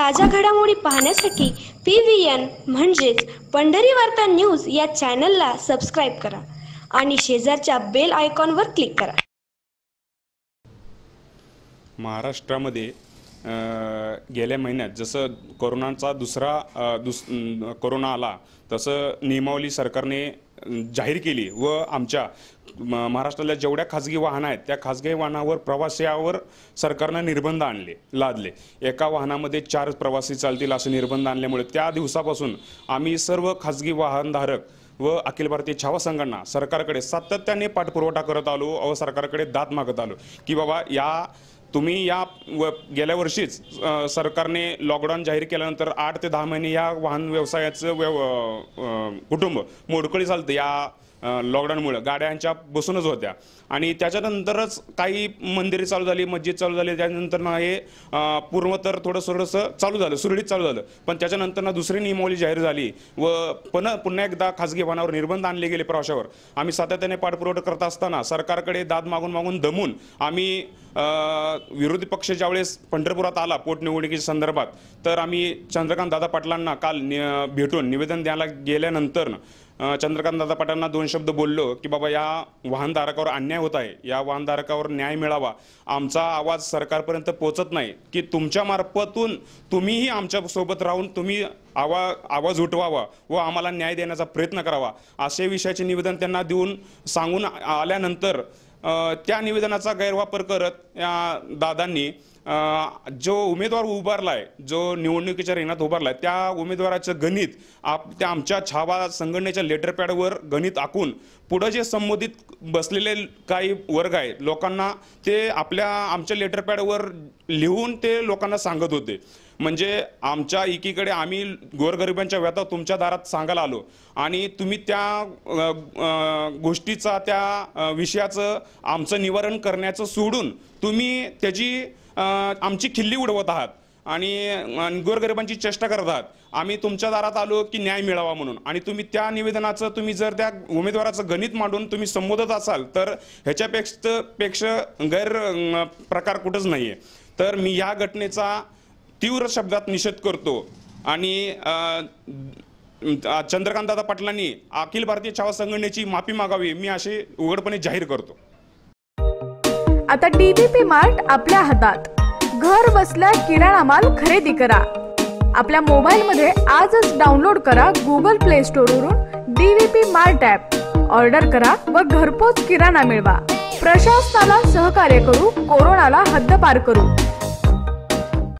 ताज्या घडामोडी पाहण्यासाठी पी व्ही एन म्हणजेच पंढरी वार्ता न्यूज या चॅनलला सबस्क्राईब करा आणि शेजारच्या बेल आयकॉनवर क्लिक करा महाराष्ट्रामध्ये गेल्या महिन्यात जसं कोरोनाचा दुसरा दुस कोरोना आला तसं नियमावली सरकारने जाहीर केली व आमच्या महाराष्ट्रातल्या जेवढ्या खाजगी वाहनं आहेत त्या खाजगी वाहनावर प्रवाशावर सरकारनं निर्बंध आणले लादले एका वाहनामध्ये चार प्रवासी चालतील असे निर्बंध आणल्यामुळे त्या दिवसापासून आम्ही सर्व खाजगी वाहनधारक व अखिल भारतीय छावा संघांना सरकारकडे सातत्याने पाठपुरवठा करत आलो व सरकारकडे दाद मागत आलो की बाबा या तुम्ही या व गेल्या वर्षीच सरकारने लॉकडाऊन जाहीर केल्यानंतर आठ ते दहा महिने या वाहन व्यवसायाचं व्यव कुटुंब मोडकळी चालतं या लॉकडाऊनमुळं गाड्यांच्या बसूनच होत्या आणि त्याच्यानंतरच काही मंदिरे चालू झाली मस्जिद चालू झाली त्यानंतर ना हे पूर्व तर थोडं थोडंसं चालू झालं सुरळीत चालू झालं पण त्याच्यानंतर ना दुसरी नियमावली जाहीर झाली व पण पुन्हा एकदा खाजगी वाहनावर निर्बंध आणले गेले प्रवाशावर आम्ही सातत्याने पाठपुरवठा करत असताना सरकारकडे दाद मागून मागून दमून आम्ही विरोधी पक्ष ज्यावेळेस पंढरपुरात आला पोटनिवडणुकीच्या संदर्भात तर आम्ही चंद्रकांत दादा पाटलांना काल भेटून निवेदन द्यायला गेल्यानंतर चंद्रकांतदादा पाटांना दोन शब्द बोललो की बाबा या वाहनधारकावर अन्याय होत आहे या वाहनधारकावर न्याय मिळावा आमचा आवाज सरकारपर्यंत पोचत नाही की तुमच्या मार्फतून तुम्हीही आमच्यासोबत राहून तुम्ही आवा आवाज उठवावा व आम्हाला न्याय देण्याचा प्रयत्न करावा असे विषयाचे निवेदन त्यांना देऊन सांगून आल्यानंतर त्या निवेदनाचा गैरवापर करत या दादांनी जो उमेदवार उभारला आहे जो निवडणुकीच्या रिंगणात उभारला आहे त्या उमेदवाराचं गणित आप त्या आमच्या छावा संघटनेच्या लेटरपॅडवर गणित आखून पुढं जे संबोधित बसलेले काही वर्ग आहे लोकांना ते आपल्या आमच्या लेटरपॅडवर लिहून ते लोकांना सांगत होते म्हणजे आमच्या एकीकडे आम्ही गोरगरिबांच्या व्यथा तुमच्या दारात सांगायला आलो आणि तुम्ही त्या गोष्टीचा त्या विषयाचं आमचं निवारण करण्याचं सोडून तुम्ही त्याची आमची खिल्ली उडवत आहात आणि गोरगरिबांची चेष्टा करत आहात आम्ही तुमच्या दारात आलो की न्याय मिळावा म्हणून आणि तुम्ही त्या निवेदनाचं तुम्ही जर त्या उमेदवाराचं गणित मांडून तुम्ही संबोधत असाल तर ह्याच्यापेक्षा पेक्षा गैर प्रकार कुठंच नाही आहे तर मी या घटनेचा तीव्र शब्दात निषेध करतो आणि चंद्रकांतदादा पाटलांनी अखिल भारतीय छावा संघटनेची माफी मागावी मी असे उघडपणे जाहीर करतो आता डीबीपी मार्ट आपल्या हातात घर बसल्या किराणा माल खरेदी करा आपल्या मोबाईल मध्ये आजच डाउनलोड करा गुगल प्ले स्टोर वरून डीव्हीपी मार्ट ॲप ऑर्डर करा व घरपोच किराणा मिळवा प्रशासनाला सहकार्य करू कोरोनाला हद्दपार करू